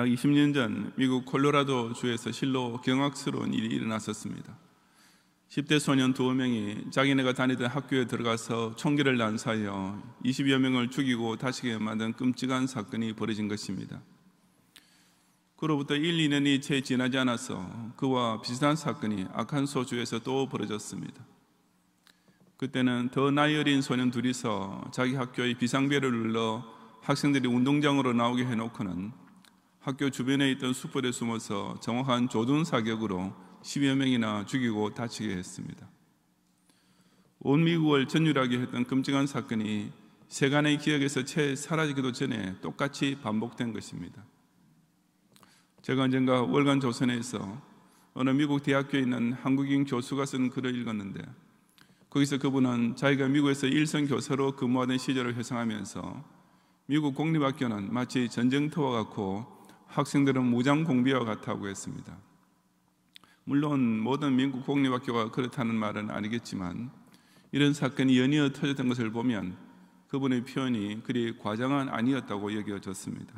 약 20년 전 미국 콜로라도 주에서 실로 경악스러운 일이 일어났었습니다. 10대 소년 두 명이 자기네가 다니던 학교에 들어가서 총기를 난사하여 20여 명을 죽이고 다시게 만든 끔찍한 사건이 벌어진 것입니다. 그로부터 1, 2년이 채 지나지 않아서 그와 비슷한 사건이 아칸소주에서 또 벌어졌습니다. 그때는 더 나이 어린 소년 둘이서 자기 학교의 비상벨을 눌러 학생들이 운동장으로 나오게 해놓고는 학교 주변에 있던 숯불에 숨어서 정확한 조준 사격으로 10여 명이나 죽이고 다치게 했습니다. 온 미국을 전율하게 했던 끔찍한 사건이 세간의 기억에서 채 사라지기도 전에 똑같이 반복된 것입니다. 제가 언젠가 월간 조선에서 어느 미국 대학교에 있는 한국인 교수가 쓴 글을 읽었는데 거기서 그분은 자기가 미국에서 일선 교사로 근무하던 시절을 회상하면서 미국 공립학교는 마치 전쟁터와 같고 학생들은 무장공비와 같다고 했습니다. 물론 모든 민국 공립학교가 그렇다는 말은 아니겠지만 이런 사건이 연이어 터졌던 것을 보면 그분의 표현이 그리 과장한 아니었다고 여겨졌습니다.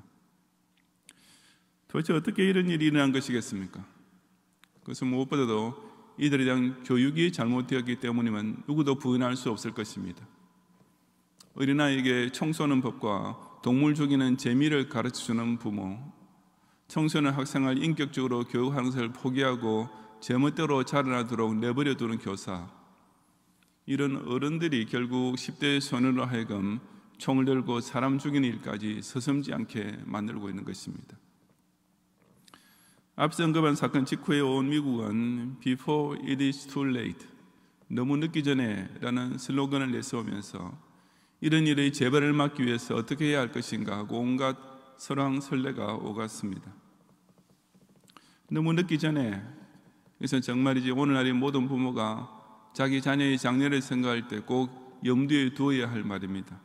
도대체 어떻게 이런 일이 일어난 것이겠습니까? 그것은 무엇보다도 이들에 대한 교육이 잘못되었기 때문이면 누구도 부인할 수 없을 것입니다. 어린아이에게 청소는 법과 동물 죽이는 재미를 가르쳐주는 부모, 청소년 학생을 인격적으로 교육하는 것을 포기하고 제멋대로 자라나도록 내버려 두는 교사 이런 어른들이 결국 10대 소년으로 하여금 총을 들고 사람 죽이는 일까지 서슴지 않게 만들고 있는 것입니다 앞서 언급한 사건 직후에 온 미국은 Before it is too late 너무 늦기 전에 라는 슬로건을 내세우면서 이런 일의 재발을 막기 위해서 어떻게 해야 할 것인가 하고 온갖 설왕설래가 오갔습니다 너무 늦기 전에 그래서 정말이지 오늘날의 모든 부모가 자기 자녀의 장래를 생각할 때 꼭 염두에 두어야 할 말입니다.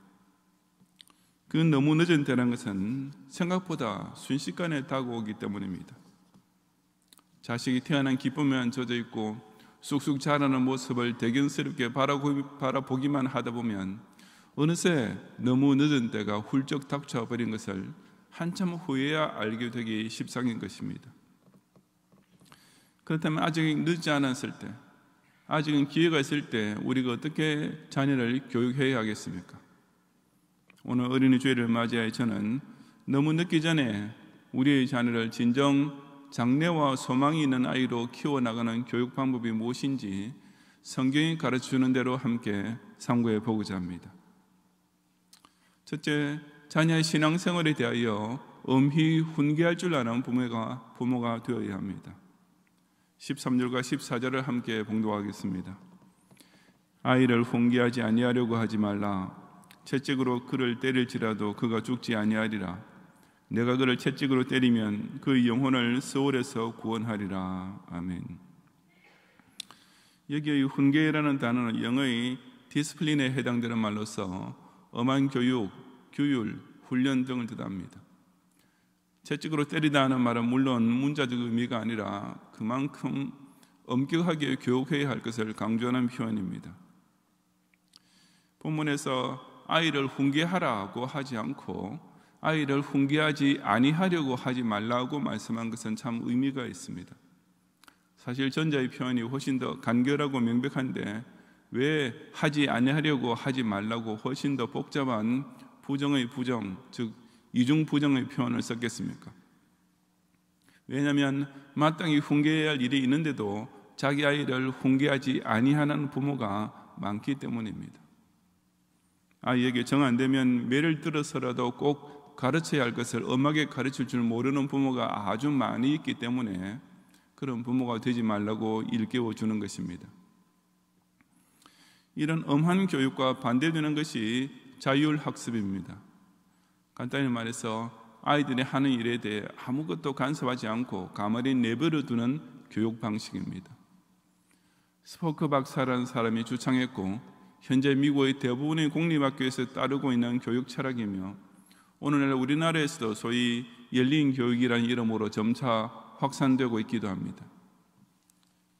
그 너무 늦은 때라는 것은 생각보다 순식간에 다가오기 때문입니다. 자식이 태어난 기쁨에 젖어 있고 쑥쑥 자라는 모습을 대견스럽게 바라보기만 하다 보면 어느새 너무 늦은 때가 훌쩍 닥쳐버린 것을 한참 후에야 알게 되기 십상인 것입니다. 그렇다면 아직 늦지 않았을 때, 아직은 기회가 있을 때 우리가 어떻게 자녀를 교육해야 하겠습니까? 오늘 어린이 주일을 맞이하여 저는 너무 늦기 전에 우리의 자녀를 진정 장래와 소망이 있는 아이로 키워나가는 교육 방법이 무엇인지 성경이 가르쳐는 대로 함께 상고해 보고자 합니다. 첫째, 자녀의 신앙생활에 대하여 엄히 훈계할 줄 아는 부모가, 부모가 되어야 합니다. 13절과 14절을 함께 봉독하겠습니다. 아이를 훈계하지 아니하려고 하지 말라. 채찍으로 그를 때릴지라도 그가 죽지 아니하리라. 내가 그를 채찍으로 때리면 그 영혼을 서울에서 구원하리라. 아멘. 여기의 훈계라는 단어는 영어의 디스플린에 해당되는 말로서 엄한 교육, 규율, 훈련 등을 뜻합니다. 채찍으로 때리다 하는 말은 물론 문자적 의미가 아니라 그만큼 엄격하게 교육해야 할 것을 강조하는 표현입니다. 본문에서 아이를 훈계하라고 하지 않고 아이를 훈계하지 아니하려고 하지 말라고 말씀한 것은 참 의미가 있습니다. 사실 전자의 표현이 훨씬 더 간결하고 명백한데 왜 하지 아니하려고 하지 말라고 훨씬 더 복잡한 부정의 부정 즉 이중 부정의 표현을 썼겠습니까? 왜냐하면 마땅히 훈계해야 할 일이 있는데도 자기 아이를 훈계하지 아니하는 부모가 많기 때문입니다. 아이에게 정 안 되면 매를 들어서라도 꼭 가르쳐야 할 것을 엄하게 가르칠 줄 모르는 부모가 아주 많이 있기 때문에 그런 부모가 되지 말라고 일깨워 주는 것입니다. 이런 엄한 교육과 반대되는 것이 자율 학습입니다. 간단히 말해서 아이들이 하는 일에 대해 아무것도 간섭하지 않고 가만히 내버려 두는 교육 방식입니다. 스포크 박사라는 사람이 주창했고 현재 미국의 대부분의 공립학교에서 따르고 있는 교육 철학이며 오늘날 우리나라에서도 소위 열린 교육이라는 이름으로 점차 확산되고 있기도 합니다.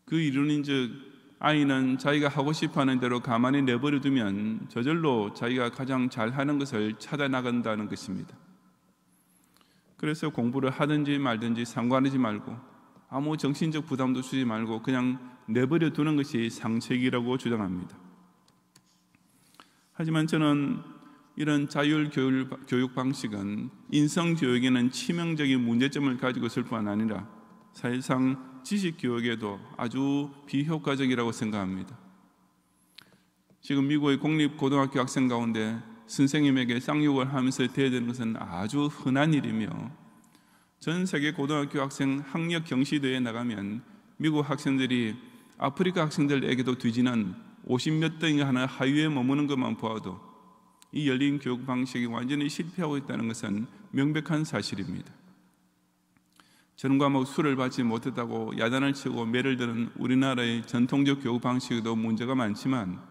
그 이론인즉 아이는 자기가 하고 싶어 하는 대로 가만히 내버려 두면 저절로 자기가 가장 잘하는 것을 찾아 나간다는 것입니다. 그래서 공부를 하든지 말든지 상관하지 말고 아무 정신적 부담도 주지 말고 그냥 내버려 두는 것이 상책이라고 주장합니다. 하지만 저는 이런 자율 교육 방식은 인성 교육에는 치명적인 문제점을 가지고 있을 뿐 아니라 사실상 지식 교육에도 아주 비효과적이라고 생각합니다. 지금 미국의 공립 고등학교 학생 가운데 선생님에게 쌍욕을 하면서 대해는 것은 아주 흔한 일이며 전 세계 고등학교 학생 학력 경시대회에 나가면 미국 학생들이 아프리카 학생들에게도 뒤지는 50몇 등인 하는 하위에 머무는 것만 보아도 이 열린 교육 방식이 완전히 실패하고 있다는 것은 명백한 사실입니다. 전과 목 뭐 수를 받지 못했다고 야단을 치고 매를 드는 우리나라의 전통적 교육 방식에도 문제가 많지만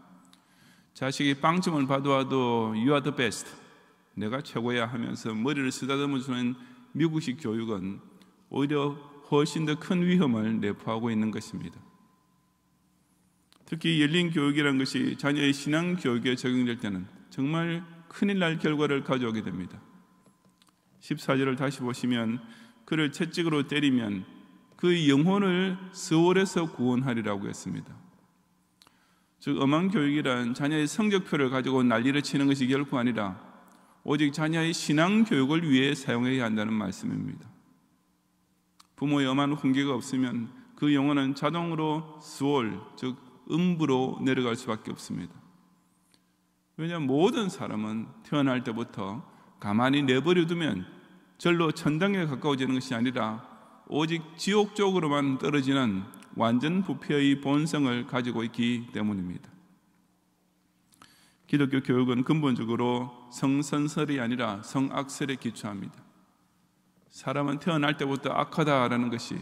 자식이 빵점을 받아와도 you are the best 내가 최고야 하면서 머리를 쓰다듬어 주는 미국식 교육은 오히려 훨씬 더 큰 위험을 내포하고 있는 것입니다. 특히 열린 교육이라는 것이 자녀의 신앙 교육에 적용될 때는 정말 큰일 날 결과를 가져오게 됩니다. 14절을 다시 보시면 그를 채찍으로 때리면 그 영혼을 스월에서 구원하리라고 했습니다. 즉 엄한 교육이란 자녀의 성적표를 가지고 난리를 치는 것이 결코 아니라 오직 자녀의 신앙 교육을 위해 사용해야 한다는 말씀입니다. 부모의 엄한 훈계가 없으면 그 영혼은 자동으로 수월즉 음부로 내려갈 수밖에 없습니다. 왜냐 하면 모든 사람은 태어날 때부터 가만히 내버려두면 절로 천당에 가까워지는 것이 아니라 오직 지옥 쪽으로만 떨어지는 완전 부패의 본성을 가지고 있기 때문입니다. 기독교 교육은 근본적으로 성선설이 아니라 성악설에 기초합니다. 사람은 태어날 때부터 악하다라는 것이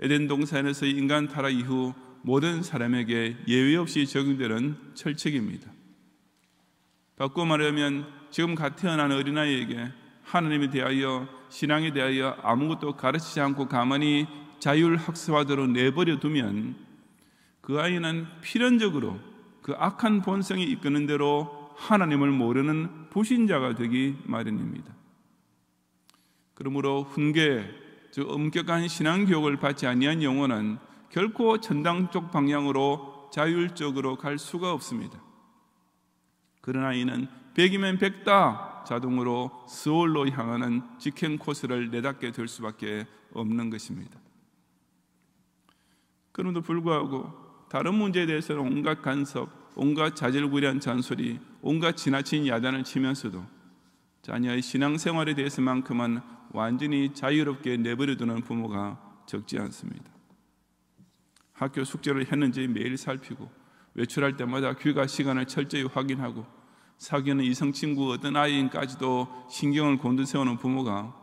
에덴 동산에서 인간 타락 이후 모든 사람에게 예외 없이 적용되는 철칙입니다. 바꿔 말하면 지금 갓 태어난 어린아이에게 하나님에 대하여 신앙에 대하여 아무것도 가르치지 않고 가만히 자율학습하도록 내버려 두면 그 아이는 필연적으로 그 악한 본성이 이끄는 대로 하나님을 모르는 부신자가 되기 마련입니다. 그러므로 훈계, 즉 엄격한 신앙 교육을 받지 아니한 영혼은 결코 전당 쪽 방향으로 자율적으로 갈 수가 없습니다. 그러나 이는 백이면 백다 자동으로 스월로 향하는 직행 코스를 내닫게 될 수밖에 없는 것입니다. 그럼에도 불구하고 다른 문제에 대해서는 온갖 간섭, 온갖 자질구레한 잔소리, 온갖 지나친 야단을 치면서도 자녀의 신앙생활에 대해서만큼은 완전히 자유롭게 내버려두는 부모가 적지 않습니다. 학교 숙제를 했는지 매일 살피고 외출할 때마다 귀가 시간을 철저히 확인하고 사귀는 이성 친구 어떤 아이인까지도 신경을 곤두세우는 부모가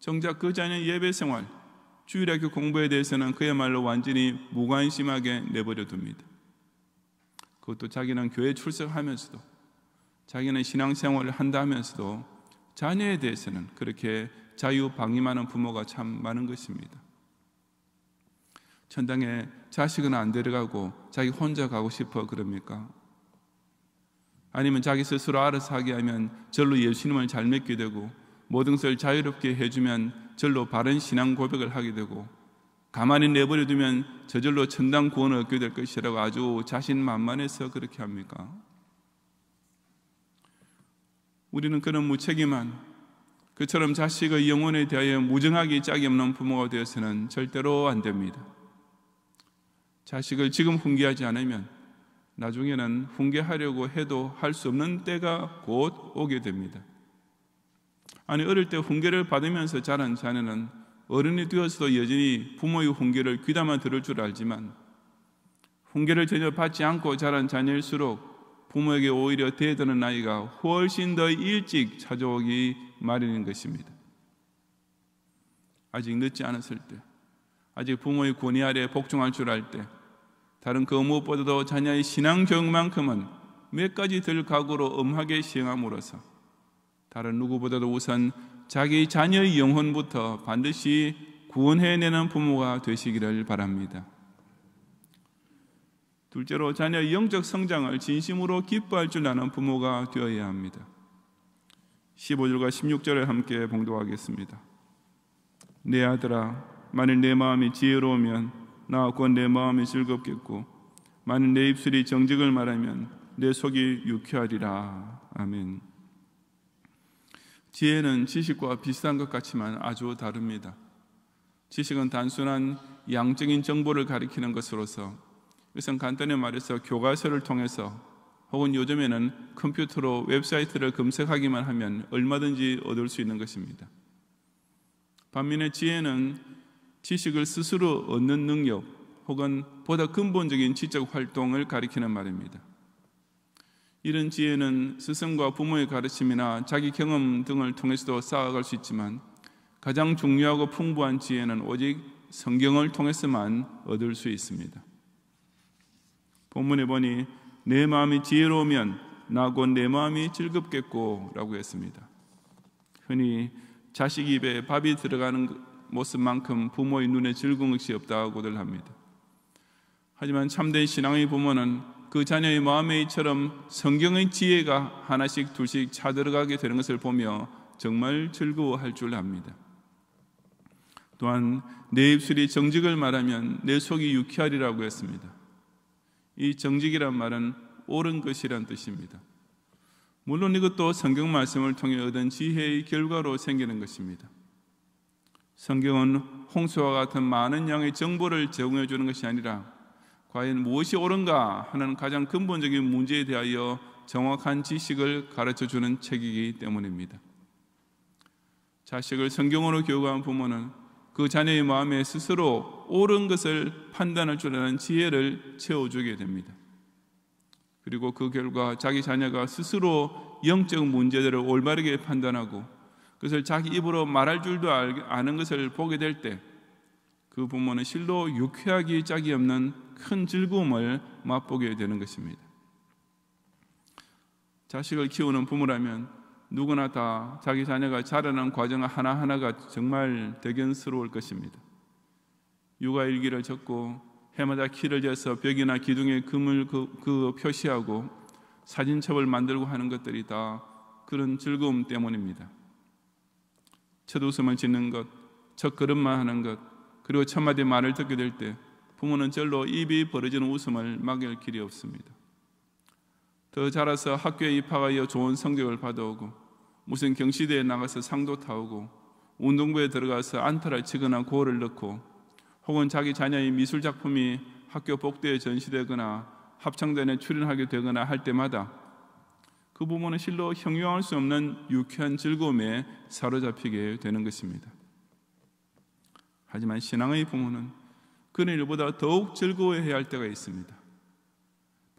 정작 그자녀 예배 생활, 주일학교 그 공부에 대해서는 그야말로 완전히 무관심하게 내버려 둡니다. 그것도 자기는 교회 출석하면서도 자기는 신앙생활을 한다면서도 자녀에 대해서는 그렇게 자유방임하는 부모가 참 많은 것입니다. 천당에 자식은 안 데려가고 자기 혼자 가고 싶어 그럽니까? 아니면 자기 스스로 알아서 하게 하면 절로 예수님을 잘 믿게 되고 모든 것을 자유롭게 해주면 절로 바른 신앙 고백을 하게 되고 가만히 내버려 두면 저절로 천당 구원을 얻게 될 것이라고 아주 자신만만해서 그렇게 합니까? 우리는 그런 무책임한 그처럼 자식의 영혼에 대하여 무정하게 짝이 없는 부모가 되어서는 절대로 안 됩니다. 자식을 지금 훈계하지 않으면 나중에는 훈계하려고 해도 할 수 없는 때가 곧 오게 됩니다. 아니 어릴 때 훈계를 받으면서 자란 자녀는 어른이 되어서도 여전히 부모의 훈계를 귀담아 들을 줄 알지만 훈계를 전혀 받지 않고 자란 자녀일수록 부모에게 오히려 대드는 나이가 훨씬 더 일찍 찾아오기 마련인 것입니다. 아직 늦지 않았을 때, 아직 부모의 권위 아래 복종할 줄 알 때, 다른 그 무엇보다도 자녀의 신앙 교육만큼은 몇 가지 들 각오로 엄하게 시행함으로써 다른 누구보다도 우선 자기 자녀의 영혼부터 반드시 구원해내는 부모가 되시기를 바랍니다. 둘째로 자녀의 영적 성장을 진심으로 기뻐할 줄 아는 부모가 되어야 합니다. 15절과 16절을 함께 봉독하겠습니다. 내 아들아, 만일 내 마음이 지혜로우면 나왔고 내 마음이 즐겁겠고 만일 내 입술이 정직을 말하면 내 속이 유쾌하리라. 아멘. 지혜는 지식과 비슷한 것 같지만 아주 다릅니다. 지식은 단순한 양적인 정보를 가리키는 것으로서 이것 간단히 말해서 교과서를 통해서 혹은 요즘에는 컴퓨터로 웹사이트를 검색하기만 하면 얼마든지 얻을 수 있는 것입니다. 반면에 지혜는 지식을 스스로 얻는 능력 혹은 보다 근본적인 지적 활동을 가리키는 말입니다. 이런 지혜는 스승과 부모의 가르침이나 자기 경험 등을 통해서도 쌓아갈 수 있지만 가장 중요하고 풍부한 지혜는 오직 성경을 통해서만 얻을 수 있습니다. 본문에 보니 내 마음이 지혜로우면 나고 내 마음이 즐겁겠고라고 했습니다. 흔히 자식 입에 밥이 들어가는 모습만큼 부모의 눈에 즐거운 것이 없다고들 합니다. 하지만 참된 신앙의 부모는 그 자녀의 마음에 이처럼 성경의 지혜가 하나씩 둘씩 차들어가게 되는 것을 보며 정말 즐거워할 줄 압니다. 또한 내 입술이 정직을 말하면 내 속이 유쾌하리라고 했습니다. 이 정직이란 말은 옳은 것이란 뜻입니다. 물론 이것도 성경 말씀을 통해 얻은 지혜의 결과로 생기는 것입니다. 성경은 홍수와 같은 많은 양의 정보를 제공해 주는 것이 아니라 과연 무엇이 옳은가 하는 가장 근본적인 문제에 대하여 정확한 지식을 가르쳐 주는 책이기 때문입니다. 자식을 성경으로 교육한 부모는 그 자녀의 마음에 스스로 옳은 것을 판단할 줄 아는 지혜를 채워주게 됩니다. 그리고 그 결과 자기 자녀가 스스로 영적 문제들을 올바르게 판단하고 그것을 자기 입으로 말할 줄도 아는 것을 보게 될 때 그 부모는 실로 유쾌하기 짝이 없는 큰 즐거움을 맛보게 되는 것입니다. 자식을 키우는 부모라면 누구나 다 자기 자녀가 자라는 과정 하나하나가 정말 대견스러울 것입니다. 육아 일기를 적고 해마다 키를 재서 벽이나 기둥에 금을 그, 그 표시하고 사진첩을 만들고 하는 것들이 다 그런 즐거움 때문입니다. 첫 웃음을 짓는 것, 첫 걸음만 하는 것, 그리고 첫마디 말을 듣게 될 때 부모는 절로 입이 벌어지는 웃음을 막을 길이 없습니다. 더 자라서 학교에 입학하여 좋은 성적을 받아오고 무슨 경시대에 나가서 상도 타오고 운동부에 들어가서 안타를 치거나 고를 넣고 혹은 자기 자녀의 미술 작품이 학교 복도에 전시되거나 합창단에 출연하게 되거나 할 때마다 그부모는 실로 형용할 수 없는 유쾌한 즐거움에 사로잡히게 되는 것입니다. 하지만 신앙의 부모는 그런 일보다 더욱 즐거워해야 할 때가 있습니다.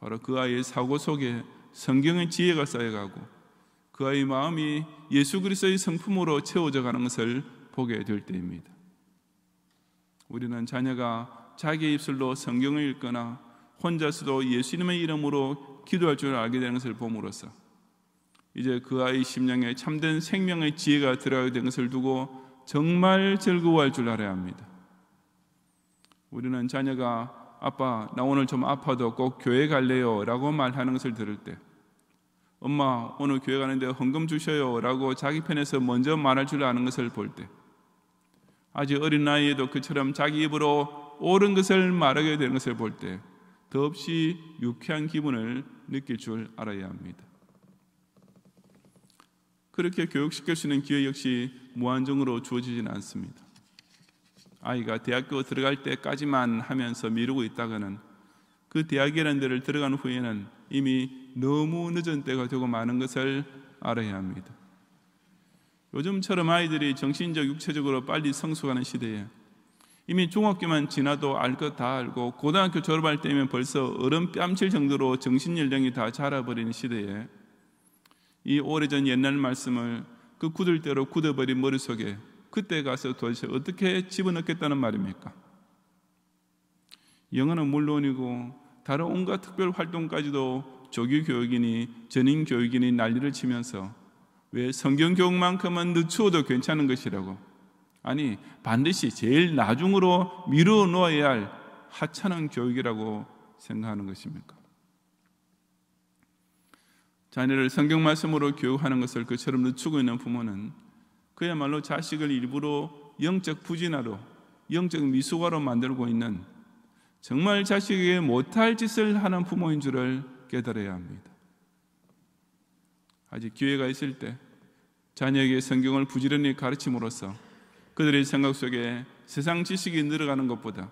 바로 그 아이의 사고 속에 성경의 지혜가 쌓여가고 그 아이의 마음이 예수 그리스도의 성품으로 채워져 가는 것을 보게 될 때입니다. 우리는 자녀가 자기 입술로 성경을 읽거나 혼자서도 예수님의 이름으로 기도할 줄 알게 되는 것을 봄으로써 이제 그 아이 심령에 참된 생명의 지혜가 들어야 된 것을 두고 정말 즐거워할 줄 알아야 합니다. 우리는 자녀가 아빠 나 오늘 좀 아파도 꼭 교회 갈래요라고 말하는 것을 들을 때 엄마 오늘 교회 가는데 헌금 주셔요라고 자기 편에서 먼저 말할 줄 아는 것을 볼 때 아직 어린 나이에도 그처럼 자기 입으로 옳은 것을 말하게 되는 것을 볼 때 더없이 유쾌한 기분을 느낄 줄 알아야 합니다. 그렇게 교육시킬 수 있는 기회 역시 무한정으로 주어지진 않습니다. 아이가 대학교 들어갈 때까지만 하면서 미루고 있다가는 그 대학이라는 데를 들어간 후에는 이미 너무 늦은 때가 되고 많은 것을 알아야 합니다. 요즘처럼 아이들이 정신적, 육체적으로 빨리 성숙하는 시대에 이미 중학교만 지나도 알 것 다 알고 고등학교 졸업할 때면 벌써 어른 뺨칠 정도로 정신연령이 다 자라버린 시대에 이 오래전 옛날 말씀을 그 굳을 대로 굳어버린 머릿속에 그때 가서 도대체 어떻게 집어넣겠다는 말입니까? 영어는 물론이고 다른 온갖 특별 활동까지도 조교 교육이니 전임 교육이니 난리를 치면서 왜 성경 교육만큼은 늦추어도 괜찮은 것이라고 아니 반드시 제일 나중으로 미루어 놓아야 할 하찮은 교육이라고 생각하는 것입니까? 자녀를 성경 말씀으로 교육하는 것을 그처럼 늦추고 있는 부모는 그야말로 자식을 일부러 영적 부진화로 영적 미숙아로 만들고 있는 정말 자식에게 못할 짓을 하는 부모인 줄을 깨달아야 합니다. 아직 기회가 있을 때 자녀에게 성경을 부지런히 가르침으로써 그들의 생각 속에 세상 지식이 늘어가는 것보다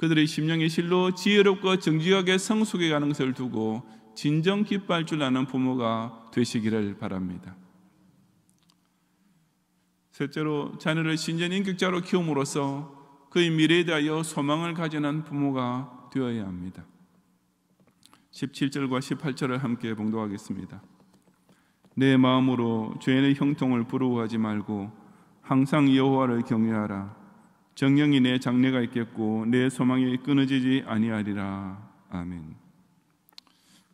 그들의 심령의 실로 지혜롭고 정직하게 성숙의 가능성을 두고 진정 기뻐할 줄 아는 부모가 되시기를 바랍니다. 셋째로 자녀를 신전 인격자로 키움으로써 그의 미래에 대하여 소망을 가지는 부모가 되어야 합니다. 17절과 18절을 함께 봉독하겠습니다. 내 마음으로 죄인의 형통을 부러워하지 말고 항상 여호와를 경외하라. 정령이 내 장래가 있겠고 내 소망이 끊어지지 아니하리라. 아멘.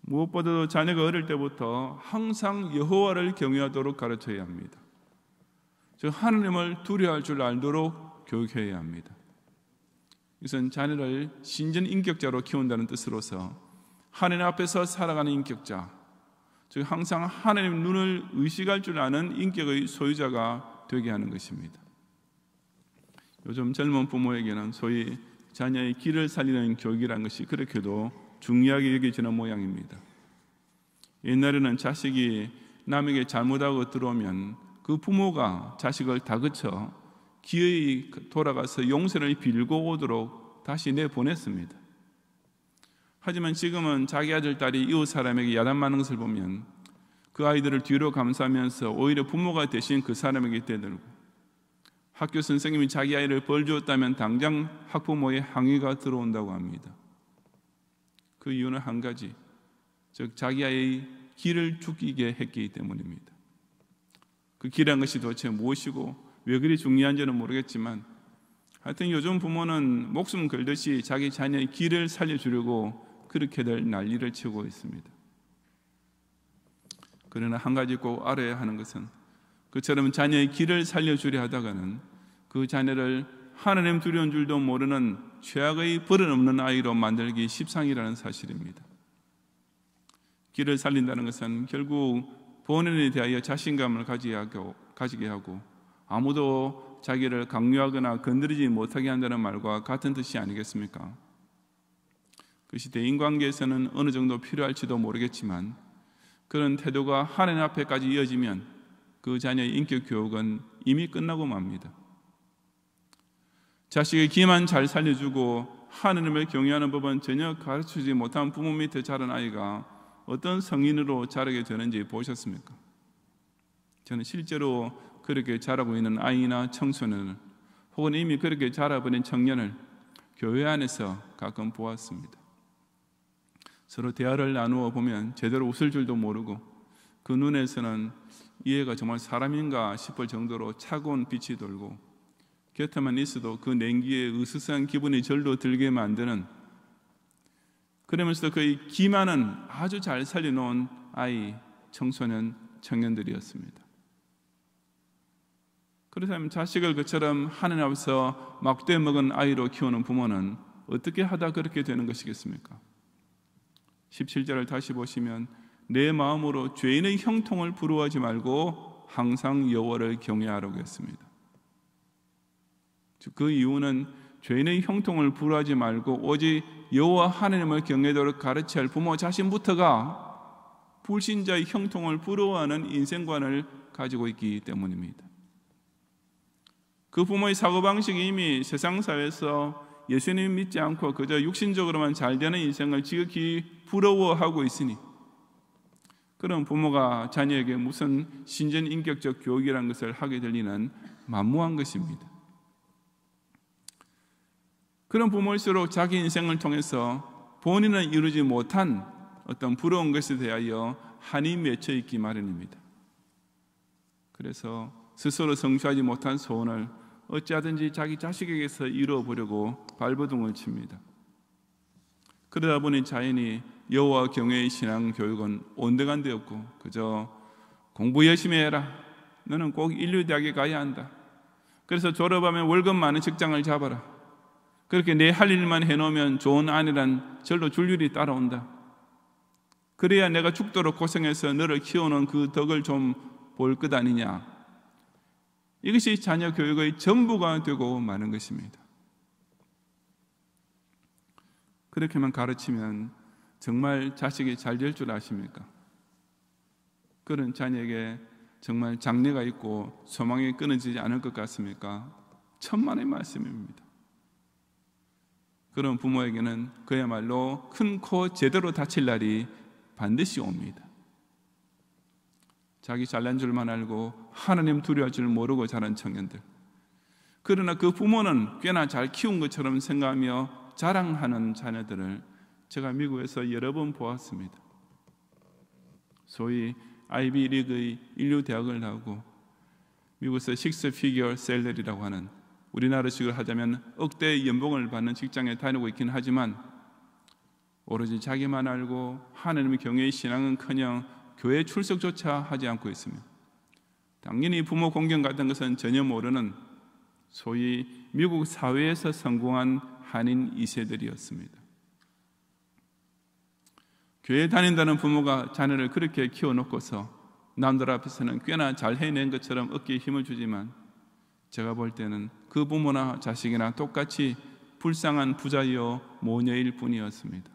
무엇보다도 자녀가 어릴 때부터 항상 여호와를 경외하도록 가르쳐야 합니다. 즉 하나님을 두려워할 줄 알도록 교육해야 합니다. 이것은 자녀를 신전 인격자로 키운다는 뜻으로서 하나님 앞에서 살아가는 인격자, 즉 항상 하나님 눈을 의식할 줄 아는 인격의 소유자가 되게 하는 것입니다. 요즘 젊은 부모에게는 소위 자녀의 길을 살리는 교육이란 것이 그렇게도 중요하게 여겨지는 모양입니다. 옛날에는 자식이 남에게 잘못하고 들어오면 그 부모가 자식을 다그쳐 기어이 돌아가서 용서를 빌고 오도록 다시 내보냈습니다. 하지만 지금은 자기 아들, 딸이 이웃 사람에게 야단맞는 것을 보면 그 아이들을 뒤로 감싸면서 오히려 부모가 대신 그 사람에게 대들고 학교 선생님이 자기 아이를 벌 주었다면 당장 학부모의 항의가 들어온다고 합니다. 그 이유는 한 가지. 즉 자기 아이의 길을 죽이게 했기 때문입니다. 그 길이란 것이 도대체 무엇이고 왜 그리 중요한지는 모르겠지만 하여튼 요즘 부모는 목숨 걸듯이 자기 자녀의 길을 살려주려고 그렇게들 난리를 치고 있습니다. 그러나 한 가지 꼭 알아야 하는 것은 그처럼 자녀의 길을 살려주려 하다가는 그 자녀를 하나님 두려운 줄도 모르는 최악의 버릇 없는 아이로 만들기 십상이라는 사실입니다. 길을 살린다는 것은 결국 본인에 대하여 자신감을 가지게 하고 아무도 자기를 강요하거나 건드리지 못하게 한다는 말과 같은 뜻이 아니겠습니까? 그것이 대인관계에서는 어느 정도 필요할지도 모르겠지만 그런 태도가 하나님 앞에까지 이어지면 그 자녀의 인격 교육은 이미 끝나고 맙니다. 자식의 기만 잘 살려주고 하느님을 경외하는 법은 전혀 가르치지 못한 부모 밑에 자란 아이가 어떤 성인으로 자라게 되는지 보셨습니까? 저는 실제로 그렇게 자라고 있는 아이나 청소년을 혹은 이미 그렇게 자라버린 청년을 교회 안에서 가끔 보았습니다. 서로 대화를 나누어 보면 제대로 웃을 줄도 모르고 그 눈에서는 이해가 정말 사람인가 싶을 정도로 차가운 빛이 돌고 곁에만 있어도 그 냉기에 으스스한 기분이 절로 들게 만드는 그러면서도 그의 기만은 아주 잘 살려놓은 아이, 청소년, 청년들이었습니다. 그렇다면 자식을 그처럼 하늘 앞에서 막대 먹은 아이로 키우는 부모는 어떻게 하다 그렇게 되는 것이겠습니까? 17절을 다시 보시면 내 마음으로 죄인의 형통을 부러워하지 말고 항상 여호와를 경외하라고 했습니다. 그 이유는 죄인의 형통을 부러워하지 말고 오직 여호와 하나님을 경외하도록 가르쳐 부모 자신부터가 불신자의 형통을 부러워하는 인생관을 가지고 있기 때문입니다. 그 부모의 사고방식이 이미 세상 사회에서 예수님 믿지 않고 그저 육신적으로만 잘 되는 인생을 지극히 부러워하고 있으니 그런 부모가 자녀에게 무슨 신전 인격적 교육이라는 것을 하게 될 리는 만무한 것입니다. 그런 부모일수록 자기 인생을 통해서 본인은 이루지 못한 어떤 부러운 것에 대하여 한이 맺혀 있기 마련입니다. 그래서 스스로 성취하지 못한 소원을 어찌하든지 자기 자식에게서 이루어 보려고 발버둥을 칩니다. 그러다 보니 자연히 여호와 경외의 신앙 교육은 온데간 데였고 그저 공부 열심히 해라. 너는 꼭 인류대학에 가야 한다. 그래서 졸업하면 월급 많은 직장을 잡아라. 그렇게 내 할 일만 해놓으면 좋은 아내란 절로 줄줄이 따라온다. 그래야 내가 죽도록 고생해서 너를 키우는 그 덕을 좀 볼 것 아니냐. 이것이 자녀 교육의 전부가 되고 마는 것입니다. 그렇게만 가르치면 정말 자식이 잘 될 줄 아십니까? 그런 자녀에게 정말 장래가 있고 소망이 끊어지지 않을 것 같습니까? 천만의 말씀입니다. 그런 부모에게는 그야말로 큰 코 제대로 다칠 날이 반드시 옵니다. 자기 잘난 줄만 알고 하나님 두려울 줄 모르고 자란 청년들. 그러나 그 부모는 꽤나 잘 키운 것처럼 생각하며 자랑하는 자녀들을 제가 미국에서 여러 번 보았습니다. 소위 아이비리그의 인류 대학을 나오고 미국에서 식스 피규어 셀러리라고 하는 우리나라식으로 하자면 억대 연봉을 받는 직장에 다니고 있긴 하지만 오로지 자기만 알고 하나님의 경외의 신앙은커녕 교회 출석조차 하지 않고 있습니 당연히 부모 공경 같은 것은 전혀 모르는 소위 미국 사회에서 성공한 한인 이세들이었습니다. 교회 다닌다는 부모가 자녀를 그렇게 키워놓고서 남들 앞에서는 꽤나 잘 해낸 것처럼 어깨에 힘을 주지만 제가 볼 때는 그 부모나 자식이나 똑같이 불쌍한 부자이 모녀일 뿐이었습니다.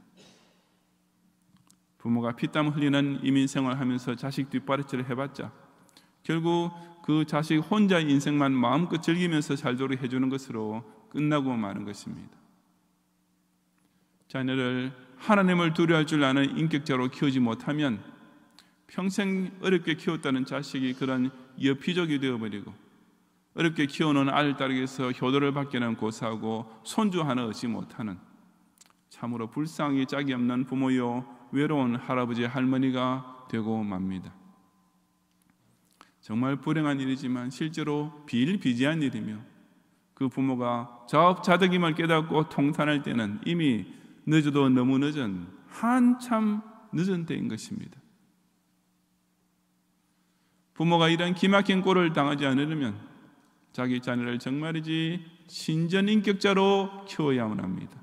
부모가 피땀 흘리는 이민 생활하면서 자식 뒷바라지를 해봤자 결국 그 자식 혼자 인생만 마음껏 즐기면서 살도록 해주는 것으로 끝나고 마는 것입니다. 자녀를 하나님을 두려할 워줄 아는 인격자로 키우지 못하면 평생 어렵게 키웠다는 자식이 그런 여피족이 되어버리고 어렵게 키우는 아들 딸에게서 효도를 받기는 고사하고 손주 하나 얻지 못하는 참으로 불쌍히 짝이 없는 부모요 외로운 할아버지 할머니가 되고 맙니다. 정말 불행한 일이지만 실제로 비일비재한 일이며 그 부모가 자업자득임을 깨닫고 통탄할 때는 이미 늦어도 너무 늦은 한참 늦은 때인 것입니다. 부모가 이런 기막힌 꼴을 당하지 않으려면 자기 자녀를 정말이지 신전 인격자로 키워야만 합니다.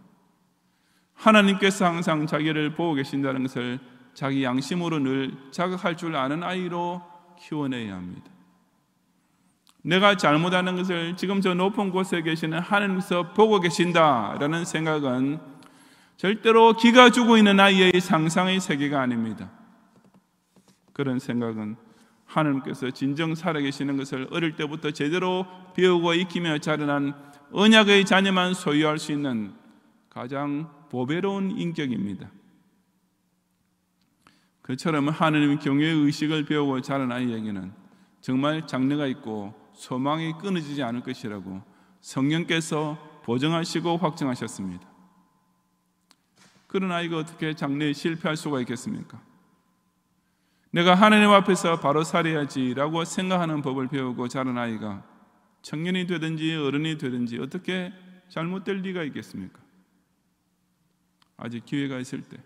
하나님께서 항상 자기를 보고 계신다는 것을 자기 양심으로 늘 자극할 줄 아는 아이로 키워내야 합니다. 내가 잘못하는 것을 지금 저 높은 곳에 계시는 하나님께서 보고 계신다라는 생각은 절대로 기가 죽고 있는 아이의 상상의 세계가 아닙니다. 그런 생각은 하나님께서 진정 살아계시는 것을 어릴 때부터 제대로 배우고 익히며 자라난 언약의 자녀만 소유할 수 있는 가장 보배로운 인격입니다. 그처럼 하나님 경외의 의식을 배우고 자란 아이에게는 정말 장래가 있고 소망이 끊어지지 않을 것이라고 성령께서 보증하시고 확증하셨습니다. 그런 아이가 어떻게 장래에 실패할 수가 있겠습니까? 내가 하나님 앞에서 바로 살아야지라고 생각하는 법을 배우고 자란 아이가 청년이 되든지 어른이 되든지 어떻게 잘못될 리가 있겠습니까? 아직 기회가 있을 때,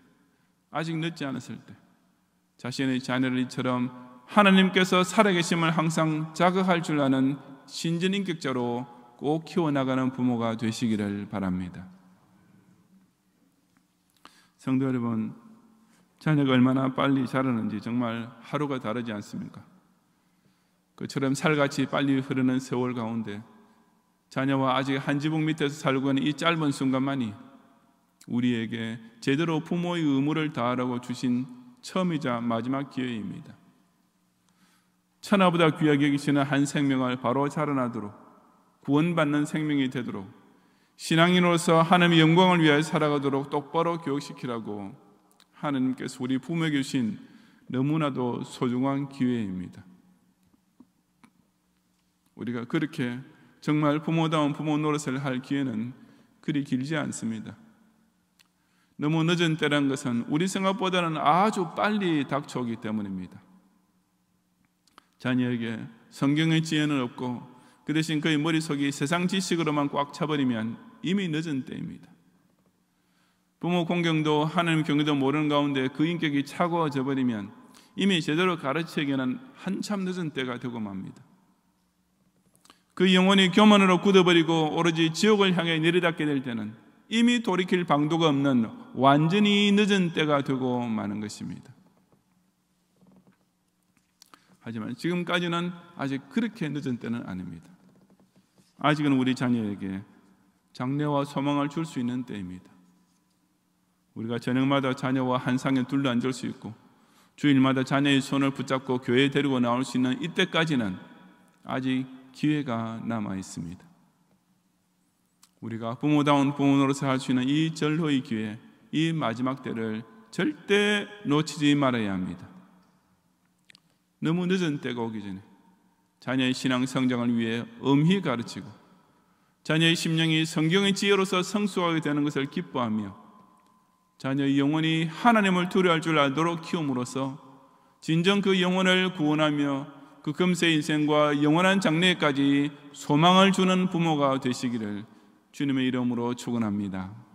아직 늦지 않았을 때, 자신의 자녀를 이처럼 하나님께서 살아계심을 항상 자극할 줄 아는 신전인격자로 꼭 키워나가는 부모가 되시기를 바랍니다. 성도 여러분, 자녀가 얼마나 빨리 자라는지 정말 하루가 다르지 않습니까? 그처럼 살같이 빨리 흐르는 세월 가운데 자녀와 아직 한 지붕 밑에서 살고 있는 이 짧은 순간만이 우리에게 제대로 부모의 의무를 다하라고 주신 처음이자 마지막 기회입니다. 천하보다 귀하게 여시는한 생명을 바로 자라나도록 구원받는 생명이 되도록 신앙인으로서 하나님의 영광을 위하여 살아가도록 똑바로 교육시키라고 하나님께서 우리 부모에 주신 너무나도 소중한 기회입니다. 우리가 그렇게 정말 부모다운 부모 노릇을 할 기회는 그리 길지 않습니다. 너무 늦은 때란 것은 우리 생각보다는 아주 빨리 닥쳐오기 때문입니다. 자녀에게 성경의 지혜는 없고 그 대신 그의 머릿속이 세상 지식으로만 꽉 차버리면 이미 늦은 때입니다. 부모 공경도 하나님 경계도 모르는 가운데 그 인격이 차가워져 버리면 이미 제대로 가르치기에는 한참 늦은 때가 되고 맙니다. 그 영혼이 교만으로 굳어버리고 오로지 지옥을 향해 내리닫게 될 때는 이미 돌이킬 방도가 없는 완전히 늦은 때가 되고 마는 것입니다. 하지만 지금까지는 아직 그렇게 늦은 때는 아닙니다. 아직은 우리 자녀에게 장래와 소망을 줄 수 있는 때입니다. 우리가 저녁마다 자녀와 한 상에 둘러앉을 수 있고 주일마다 자녀의 손을 붙잡고 교회에 데리고 나올 수 있는 이때까지는 아직 기회가 남아 있습니다. 우리가 부모다운 부모로서 할 수 있는 이 절호의 기회, 이 마지막 때를 절대 놓치지 말아야 합니다. 너무 늦은 때가 오기 전에 자녀의 신앙 성장을 위해 엄히 가르치고 자녀의 심령이 성경의 지혜로서 성숙하게 되는 것을 기뻐하며 자녀의 영혼이 하나님을 두려워할 줄 알도록 키움으로써 진정 그 영혼을 구원하며 그 금세 인생과 영원한 장래까지 소망을 주는 부모가 되시기를 주님의 이름으로 축원합니다.